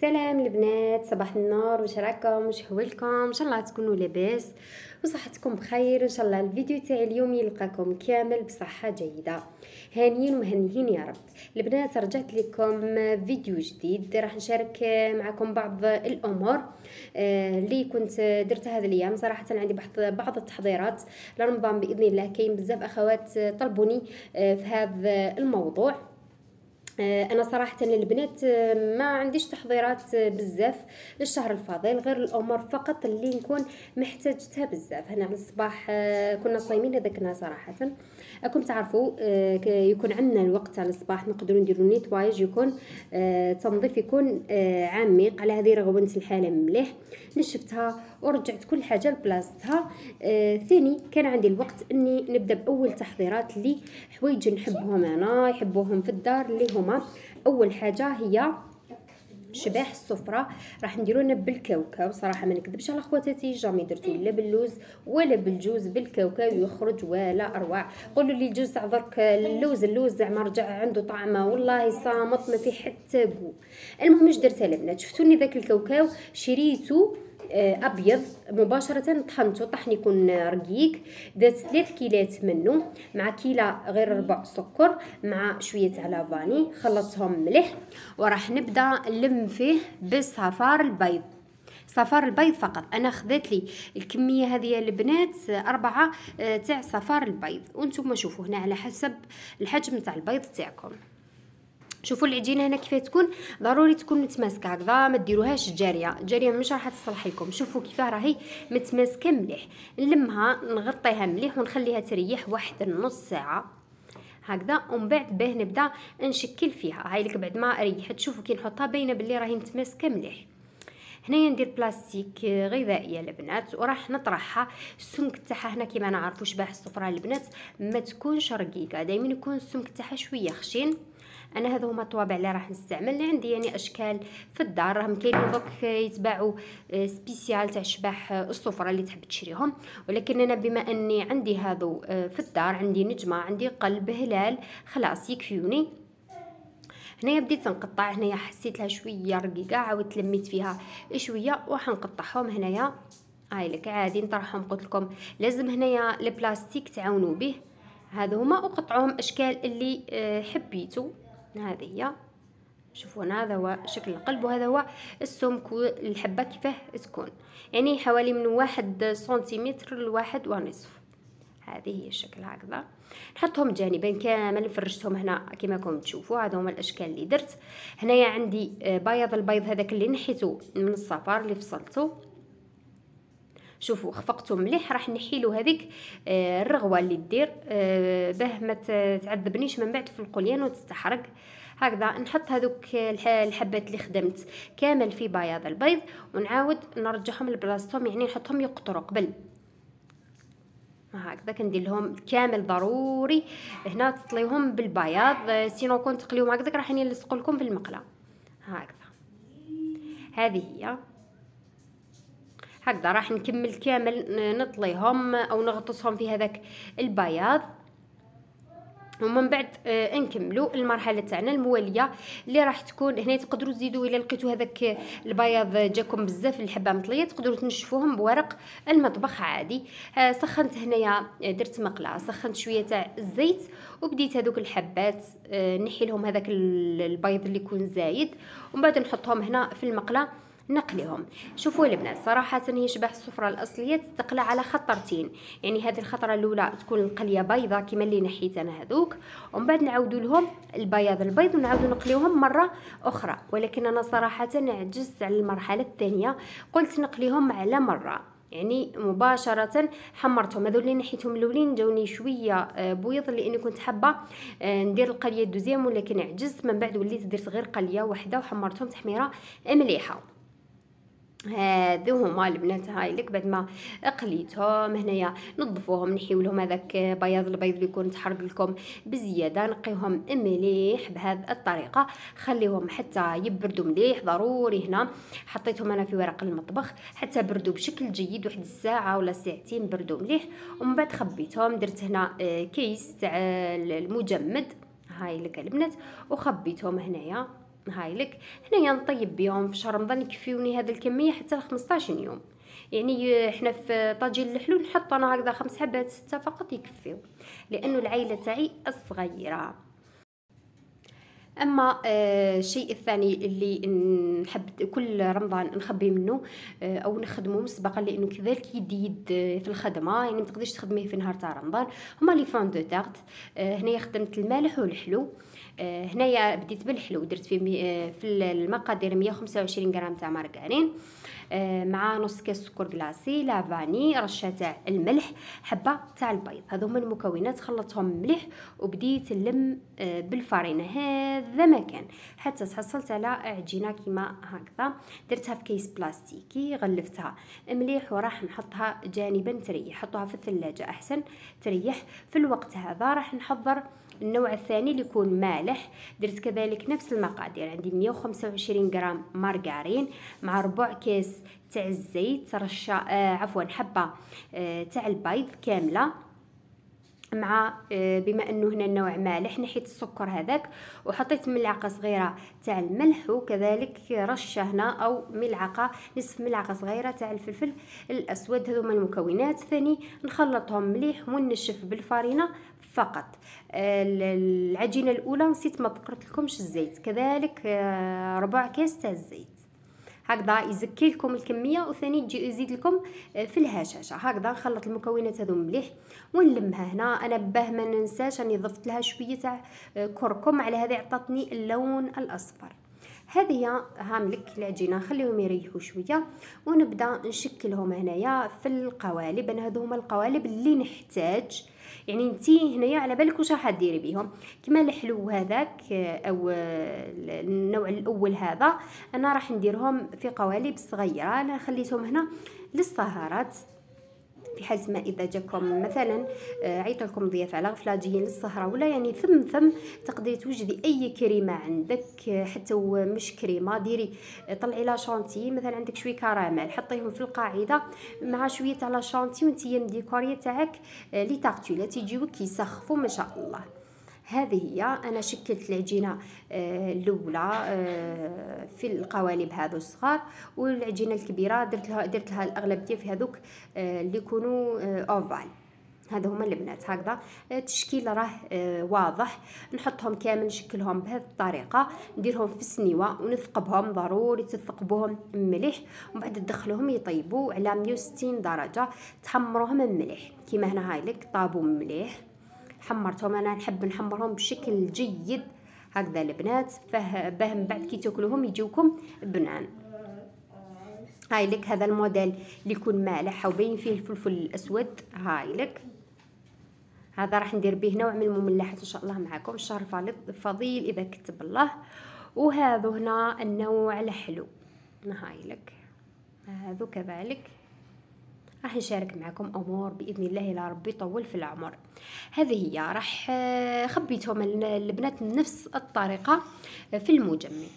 سلام البنات صباح النور واش راكم واش حوالكم ان شاء الله تكونوا لاباس وصحتكم بخير ان شاء الله الفيديو تاع اليوم يلقاكم كامل بصحه جيده هانيين مهنيين يا رب البنات رجعت لكم فيديو جديد راح نشارك معكم بعض الامور آه، اللي كنت درتها هذه الايام صراحه عندي بعض بعض التحضيرات لرمضان باذن الله كاين بزاف اخوات طلبوني آه، في هذا الموضوع آه، انا صراحه البنات آه، ما عنديش تحضيرات آه، بزاف للشهر الفضيل غير الامور فقط اللي نكون محتاجتها بزاف هنا على الصباح كنا صايمين هذاك النهار صراحه راكم تعرفوا يكون عندنا الوقت على الصباح نقدروا نديروا نيتوايج يكون تنظيف يكون عميق على هذه رغبه الحاله مليح نشفتها ورجعت كل حاجه لبلاصتها آه ثاني كان عندي الوقت اني نبدا باول تحضيرات اللي حوايج نحبهم انا يحبوهم في الدار اللي هما اول حاجه هي شباح السفره راح نديرو لنا بالكاوكاو صراحه ما نكذبش على خواتاتي جامي درتو لا باللوز ولا بالجوز بالكاوكاو يخرج ولا اروع قولوا لي الجوز تاع درك اللوز اللوز زعما رجع عنده طعمه والله صامت ما في حتى بو المهم اش درت البنات شفتوني ذاك الكاوكاو شريتو آه، ابيض مباشره طحنته طحن يكون رقيق درت 3 كيلات منه مع كيله غير ربع سكر مع شويه على فاني خلطتهم مليح وراح نبدا نلم فيه بالصفار البيض صفار البيض فقط انا خذيت لي الكميه هذه البنات أربعة آه، تاع صفار البيض وانتم شوفوا هنا على حسب الحجم تاع البيض تاعكم شوفوا العجينه هنا كيفاه تكون ضروري تكون متماسكه هكذا ما ديروهاش جاريه جاريه مش راح تصلح لكم شوفوا كيفاه راهي متماسكه مليح نلمها نغطيها مليح ونخليها تريح واحد نص ساعه هكذا ومن بعد باه نبدا نشكل فيها هاي لك بعد ما ريحت شوفوا كي نحطها باينه بلي راهي متماسكه مليح هنايا ندير بلاستيك غذائيه البنات وراح نطرحها السمك تاعها هنا كيما نعرفوا شباح السفره البنات ما تكونش رقيقه دائما يكون السمك تاعها شويه خشين انا هذو هما الطوابع اللي راح نستعمل اللي عندي يعني اشكال في الدار راهم كاينين دوك يتباعوا آه، سبيسيال تاع شباح السفره آه، اللي تحب تشريهم ولكن انا بما اني عندي هذو آه، في الدار عندي نجمه عندي قلب هلال خلاص يكفيوني هنايا بديت نقطع هنايا حسيت لها شويه رقيقه عاودت لميت فيها شويه نقطعهم هنايا هاي لك عادي نطرحهم قلت لكم لازم هنايا البلاستيك تعاونوا به هذو هما وقطعوهم اشكال اللي حبيتو هذه هي شوفون هذا هو شكل القلب وهذا هو السمك الحبة كيفاه تكون يعني حوالي من واحد سنتيمتر لواحد ونصف هذه هي الشكل هكذا نحطهم جانبين كامل فرشتهم هنا كما راكم تشوفوا هذا هما الاشكال اللي درت هنايا عندي آه، بياض البيض هذاك اللي نحيته من الصفار اللي فصلته شوفوا خفقتو مليح راح نحيلو هذيك آه، الرغوه اللي دير آه، باه ما تعذبنيش من بعد في القليان وتستحرق هكذا نحط هذوك الحبات اللي خدمت كامل في بياض البيض ونعاود نرجعهم لبلاصتهم يعني نحطهم يقطروا قبل هكذا كندير لهم كامل ضروري هنا تطليهم بالبياض آه، سينو كون تقليهم هكذا راح نلصق لكم بالمقله هكذا هذه هي هكذا راح نكمل كامل نطليهم او نغطسهم في هذاك البياض ومن بعد آه نكملوا المرحله تاعنا المواليه اللي راح تكون هنا تقدروا تزيدوا الا لقيتوا هذاك البياض جاكم بزاف الحبه مطليه تقدروا تنشفوهم بورق المطبخ عادي آه سخنت هنايا آه، درت مقله سخنت شويه تاع الزيت وبديت هذوك الحبات آه نحي لهم هذاك البيض اللي يكون زايد ومن بعد نحطهم هنا في المقله نقلهم شوفوا البنات صراحة هي شبه السفرة الأصلية تستقلى على خطرتين يعني هذه الخطرة الأولى تكون القلية بيضة كما اللي نحيت أنا هذوك ومن بعد نعاودوا لهم البياض البيض ونعاودوا نقليوهم مرة أخرى ولكن أنا صراحة عجزت على المرحلة الثانية قلت نقليهم على مرة يعني مباشرة حمرتهم هذول اللي نحيتهم الاولين جاوني شوية آه، بيض لاني كنت حابة آه، ندير القلية الدوزيام ولكن عجزت من بعد وليت درت غير قلية واحدة وحمرتهم تحميرة مليحة هذو هما البنات هاي لك بعد ما قليتهم هنايا نظفوهم نحيو لهم هذاك بياض البيض اللي يكون تحرق لكم بزياده نقيهم مليح بهذه الطريقه خليهم حتى يبردوا مليح ضروري هنا حطيتهم انا في ورق المطبخ حتى بردوا بشكل جيد واحد الساعه ولا ساعتين بردوا مليح ومن بعد خبيتهم درت هنا آه، كيس تاع المجمد هاي لك البنات وخبيتهم هنايا هاي لك هنايا نطيب بهم في شهر رمضان يكفيوني هذا الكميه حتى ل 15 يوم يعني حنا في طاجين الحلو نحط انا هكذا خمس حبات سته فقط يكفيو لانه العائله تاعي الصغيره اما الشيء آه، الثاني اللي نحب كل رمضان نخبي منه آه، او نخدمه مسبقا لانه كذلك يديد آه، في الخدمه يعني ما تقدريش تخدميه في نهار تاع رمضان هما لي فون دو تارت هنايا خدمت المالح والحلو هنايا بديت بالحلو درت فيه في المقادير 125 غرام تاع مارغرين آه، مع نص كاس سكر كلاصي لا فاني رشه تاع الملح حبه تاع البيض هذو هما المكونات خلطتهم مليح وبديت نلم آه، بالفرينه هذا ما كان حتى تحصلت على عجينه كيما هكذا درتها في كيس بلاستيكي غلفتها مليح وراح نحطها جانبا تريح حطوها في الثلاجه احسن تريح في الوقت هذا راح نحضر النوع الثاني اللي يكون مالح درت كذلك نفس المقادير عندي 125 غرام مارغارين مع ربع كاس تاع الزيت رشه آه عفوا حبه آه تاع البيض كامله مع آه، بما انه هنا نوع مالح نحيت السكر هذاك وحطيت ملعقه صغيره تاع الملح وكذلك رشه هنا او ملعقه نصف ملعقه صغيره تاع الفلفل الاسود هذوما المكونات ثاني نخلطهم مليح وننشف بالفارينه فقط آه، العجينه الاولى نسيت ما ذكرت لكمش الزيت كذلك آه، ربع كاس تاع الزيت هكذا يزكي لكم الكميه وثاني تجي يزيد لكم آه، في الهشاشه هكذا نخلط المكونات هذو مليح ونلمها هنا انا باه ما ننساش راني ضفت لها شويه تاع آه، كركم على هذه عطاتني اللون الاصفر هذه هاملك العجينه نخليهم يريحوا شويه ونبدا نشكلهم هنايا في القوالب انا هذو هما القوالب اللي نحتاج يعني انت هنايا على بالك واش راح ديري بهم كما الحلو هذاك آه، او النوع الاول هذا انا راح نديرهم في قوالب صغيره انا خليتهم هنا للسهرات في حال ما اذا جاكم مثلا آه، عيط لكم ضياف على غفله جايين للسهره ولا يعني ثم ثم تقدري توجدي اي كريمه عندك آه، حتى مش كريمه ديري آه، طلعي لا شانتي مثلا عندك شويه كراميل حطيهم في القاعده مع شويه تاع لا شانتي وانتي مديكوريه تاعك لي لا تيجيو كيسخفوا ما شاء الله هذه هي أنا شكلت العجينة آه، الأولى آه، في القوالب هذو الصغار والعجينة الكبيرة درت لها درت لها الأغلب ديال في هذوك آه، اللي يكونوا أوفال هذا هما البنات هكذا التشكيل راه واضح نحطهم كامل نشكلهم بهذه الطريقه نديرهم في السنيوه ونثقبهم ضروري تثقبوهم مليح ومن بعد تدخلوهم يطيبوا على 160 درجه تحمروهم مليح كيما هنا هايلك طابوا مليح حمرتهم انا نحب نحمرهم بشكل جيد هكذا البنات فاه باه من بعد كي تاكلوهم يجيوكم بنان هاي لك هذا الموديل اللي يكون مالح وباين فيه الفلفل الاسود هاي لك هذا راح ندير به نوع من المملحات ان شاء الله معكم الشهر الفضيل اذا كتب الله وهذا هنا النوع الحلو هاي لك هذا كذلك راح نشارك معكم امور باذن الله الى ربي طول في العمر هذه هي راح آه، خبيتهم البنات نفس الطريقه آه، في المجمد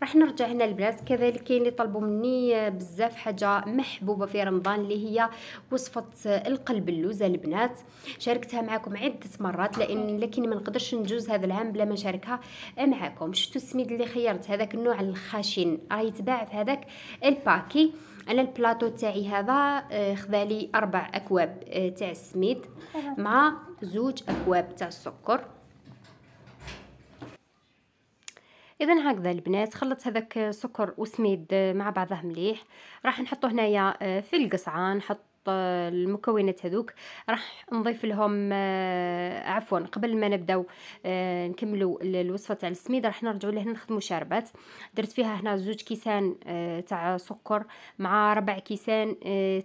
راح نرجع هنا البنات كذلك كاين اللي طلبوا مني آه، بزاف حاجه محبوبه في رمضان اللي هي وصفه القلب اللوزه البنات شاركتها معكم عده مرات لان لكن ما نقدرش نجوز هذا العام بلا ما نشاركها معكم شفتوا السميد اللي خيرت هذاك النوع الخشن راه يتباع في هذاك الباكي انا البلاطو تاعي هذا آه، خذالي اربع اكواب آه، تاع السميد مع زوج اكواب تاع السكر اذا هكذا البنات خلطت هذاك سكر وسميد آه، مع بعضه مليح راح نحطو هنايا في القصعه نحط المكونات هذوك راح نضيف لهم آه، عفوا قبل ما نبداو آه، نكملوا الوصفه تاع السميد راح نرجعوا لهنا نخدموا شربات درت فيها هنا زوج كيسان آه، تاع سكر مع ربع كيسان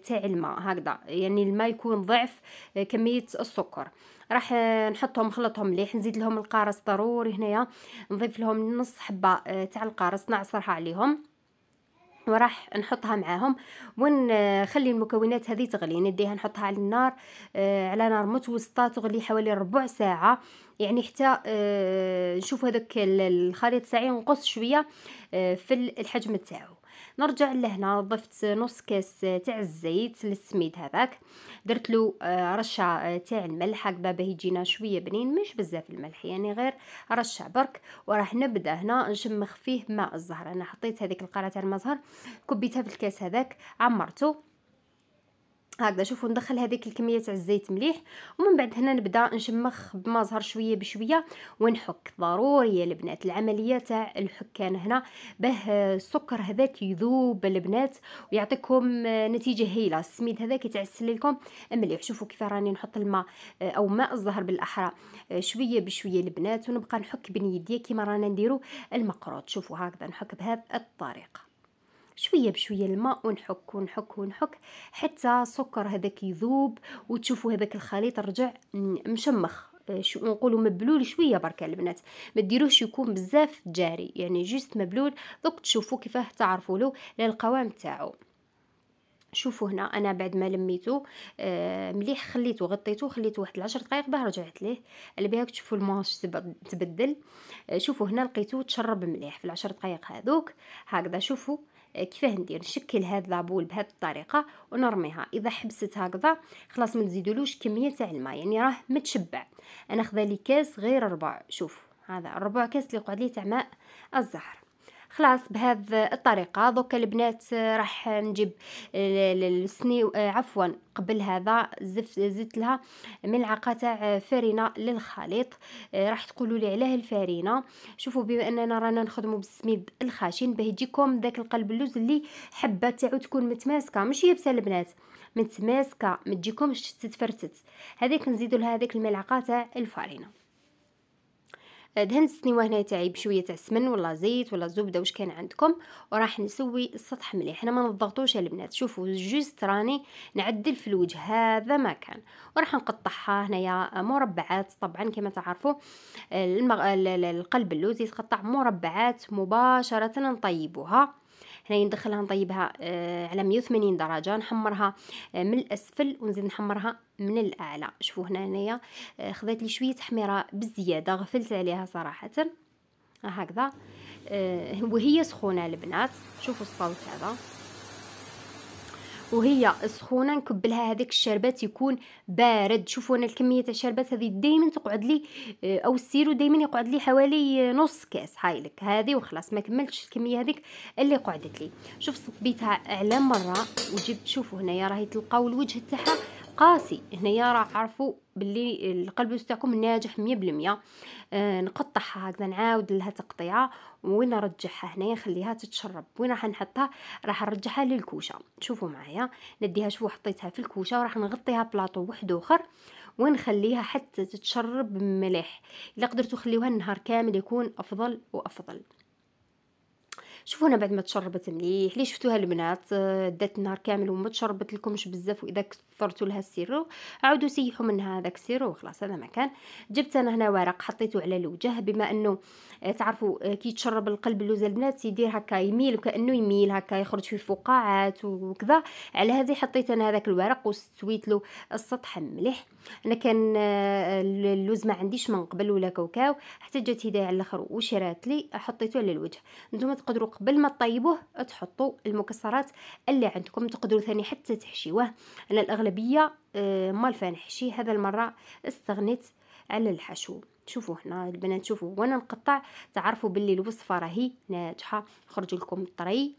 تاع الماء هكذا يعني الماء يكون ضعف كميه السكر راح نحطهم نخلطهم مليح نزيد لهم القارص ضروري هنايا نضيف لهم نص حبه تاع القارص نعصرها عليهم وراح نحطها معاهم ونخلي المكونات هذه تغلي نديها نحطها على النار آه، على نار متوسطه تغلي حوالي ربع ساعه يعني حتى آه، نشوف هذاك الخليط تاعي ينقص شويه آه، في الحجم تاعو نرجع لهنا ضفت نص كاس تاع الزيت للسميد هذاك درت له آه، رشه آه، تاع الملح هكذا باه يجينا شويه بنين مش بزاف الملح يعني غير رشه برك وراح نبدا هنا نشمخ فيه ماء الزهر انا حطيت هذيك القرعه تاع المزهر كبيتها في الكاس هذاك عمرته هكذا شوفوا ندخل هذيك الكميه تاع الزيت مليح ومن بعد هنا نبدا نشمخ بما زهر شويه بشويه ونحك ضروري يا البنات العمليه تاع الحكان هنا باه السكر هذاك يذوب البنات ويعطيكم نتيجه هايله السميد هذا يتعسل لكم مليح شوفوا كيف راني نحط الماء او ماء الزهر بالاحرى شويه بشويه البنات ونبقى نحك بين يديا كيما رانا نديرو المقروط شوفوا هكذا نحك بهذه الطريقه شويه بشويه الماء ونحك ونحك ونحك حتى سكر هذاك يذوب وتشوفوا هذاك الخليط رجع مشمخ آه، شو نقولوا مبلول شويه برك البنات ما ديروش يكون بزاف جاري يعني جست مبلول دوك تشوفوا كيفاه تعرفوا له للقوام تاعو شوفوا هنا انا بعد ما لميته آه، مليح خليته غطيته خليته واحد 10 دقائق باه رجعت ليه على بها تشوفوا الماش تبدل آه، شوفوا هنا لقيته تشرب مليح في العشر دقائق هذوك هكذا شوفوا كيفاه ندير نشكل هاد لابول بهاد الطريقه ونرميها اذا حبست هكذا خلاص ما نزيدولوش كميه تاع الماء يعني راه متشبع انا خذالي لي كاس غير ربع شوف هذا ربع كاس اللي قعد لي تاع ماء الزهر خلاص بهذه الطريقه دوكا البنات آه، راح نجيب السنيو آه، آه، عفوا قبل هذا زفت زدت لها ملعقه تاع فرينه للخليط راح تقولوا لي علاه الفرينه شوفوا بما اننا رانا نخدموا بالسميد الخشن باه يجيكم داك القلب اللوز اللي حبه تاعو تكون متماسكه مش يابسه البنات متماسكه ما تجيكمش تتفرتت هذيك نزيدوا لها هذيك الملعقه تاع الفرينه دهنت السنيوه هنا تاعي بشويه تاع السمن ولا زيت ولا زبده واش كان عندكم وراح نسوي السطح مليح حنا ما نضغطوش البنات شوفوا جوست راني نعدل في الوجه هذا ما كان وراح نقطعها هنايا مربعات طبعا كما تعرفوا المغ... القلب اللوز يتقطع مربعات مباشره نطيبوها هنايا ندخلها نطيبها آه، على 180 درجه نحمرها آه، من الاسفل ونزيد نحمرها من الاعلى شوفوا هنا هنايا آه، خذت لي شويه تحميره بزياده غفلت عليها صراحه هكذا وهي سخونه البنات شوفوا الصوت هذا وهي سخونه نكب لها هذاك الشربات يكون بارد شوفوا انا الكميه تاع الشربات هذه دائما تقعد لي آه، او السيرو دائما يقعد لي حوالي نص كاس هايلك هذه وخلاص ما كملتش الكميه هذيك اللي قعدت لي شوف صبيتها على مره وجبت شوفوا هنايا راهي تلقاو الوجه تاعها قاسي هنايا راه عرفوا باللي القلب تاعكم ناجح 100% آه نقطعها هكذا نعاود لها تقطيعه وين نرجعها هنايا نخليها تتشرب وين راح نحطها راح نرجعها للكوشه شوفوا معايا نديها شوفوا حطيتها في الكوشه وراح نغطيها بلاطو واحد اخر ونخليها حتى تتشرب مليح الا قدرتوا خليوها النهار كامل يكون افضل وافضل انا بعد ما تشربت مليح لي شفتوها البنات آه، دات النهار كامل وما تشربت لكمش بزاف واذا كثرتوا لها السيرو عاودوا سيحوا منها هذاك السيرو خلاص هذا ما كان جبت انا هنا ورق حطيته على الوجه بما انه آه، تعرفوا آه، كي تشرب القلب اللوزه البنات يدير هكا يميل وكانه يميل هكا يخرج في فقاعات وكذا على هذه حطيت انا هذاك الورق وستويت له السطح مليح انا كان اللوز ما عنديش من قبل ولا كاوكاو حتى جات هدايا على الاخر وشرات لي حطيته على الوجه نتوما تقدروا قبل ما تطيبوه تحطوا المكسرات اللي عندكم تقدروا ثاني حتى تحشيوه انا الاغلبيه آه، مالفه نحشي هذا المره استغنيت على الحشو شوفوا هنا البنات شوفوا وانا نقطع تعرفوا باللي الوصفه راهي ناجحه خرج لكم طري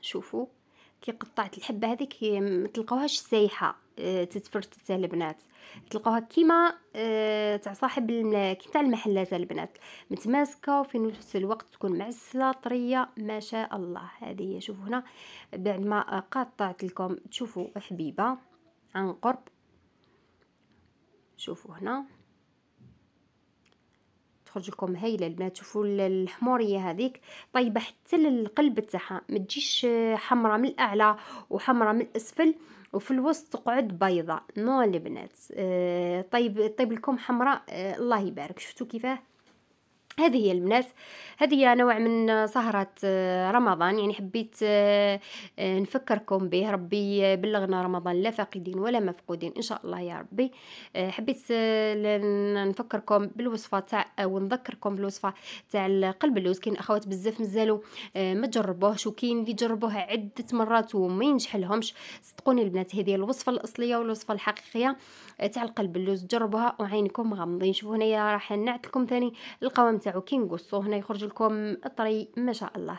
شوفوا كي قطعت الحبه هذيك ما تلقاوهاش سايحه آه، تتفرتت البنات تلقاوها كيما آه، تاع صاحب كي تاع المحلات البنات متماسكه وفي نفس الوقت تكون معسله طريه ما شاء الله هذه هي شوفوا هنا بعد ما قطعت لكم تشوفوا حبيبه عن قرب شوفوا هنا تخرج لكم هايله البنات شوفوا الحموريه هذيك طيبه حتى للقلب تاعها ما تجيش حمراء من الاعلى وحمراء من الاسفل وفي الوسط تقعد بيضة نو البنات آه، طيب طيب لكم حمراء آه، الله يبارك شفتوا كيفاه هذه هي البنات هذه هي نوع من سهرة آه، رمضان يعني حبيت آه، آه، نفكركم به ربي بلغنا رمضان لا فاقدين ولا مفقودين إن شاء الله يا ربي حبيت نفكركم بالوصفة تاع ونذكركم بالوصفة تاع قلب اللوز كاين أخوات بزاف مازالوا ما تجربوهش وكاين اللي جربوه عدة مرات وما ينجح لهمش صدقوني البنات هذه الوصفة الأصلية والوصفة الحقيقية تاع القلب اللوز جربوها وعينكم غامضين شوفوا هنايا راح نعت لكم ثاني القوام كي كينقصو هنا يخرج لكم طري ما شاء الله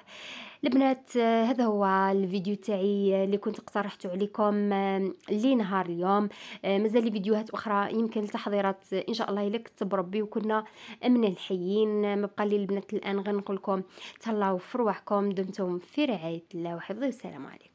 البنات آه، هذا هو الفيديو تاعي آه، اللي كنت اقترحته عليكم آه، لنهار اليوم مازال لي فيديوهات اخرى يمكن التحضيرات ان شاء الله الا تب ربي وكنا من الحيين مبقى لي البنات الان غنقول لكم تهلاو في رواحكم دمتم في رعايه الله وحفظه والسلام عليكم